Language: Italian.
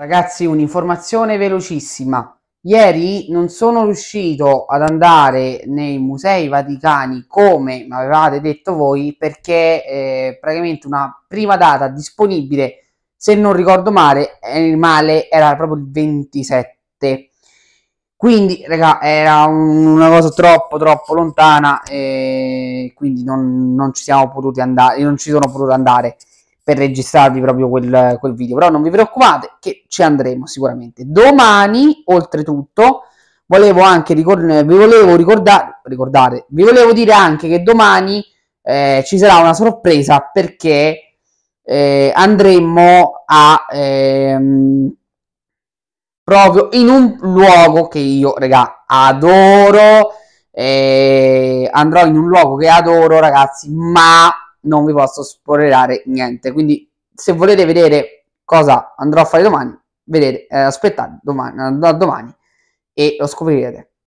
Ragazzi, un'informazione velocissima. Ieri non sono riuscito ad andare nei musei vaticani come mi avevate detto voi perché eh, praticamente una prima data disponibile, se non ricordo male, eh, male era proprio il 27. Quindi, raga, era un, una cosa troppo, troppo lontana e eh, quindi non, non ci siamo potuti andare, non ci sono potuto andare per registrarvi proprio quel, quel video, però non vi preoccupate che ci andremo sicuramente. Domani, oltretutto, volevo anche ricor- vi volevo ricordare, ricordare, vi volevo dire anche che domani eh, ci sarà una sorpresa perché eh, andremo a ehm, proprio in un luogo che io, raga, adoro. Eh, andrò in un luogo che adoro, ragazzi, ma non vi posso spoilerare niente. Quindi se volete vedere cosa andrò a fare domani, vedete, eh, aspettate domani, eh, domani e lo scoprirete.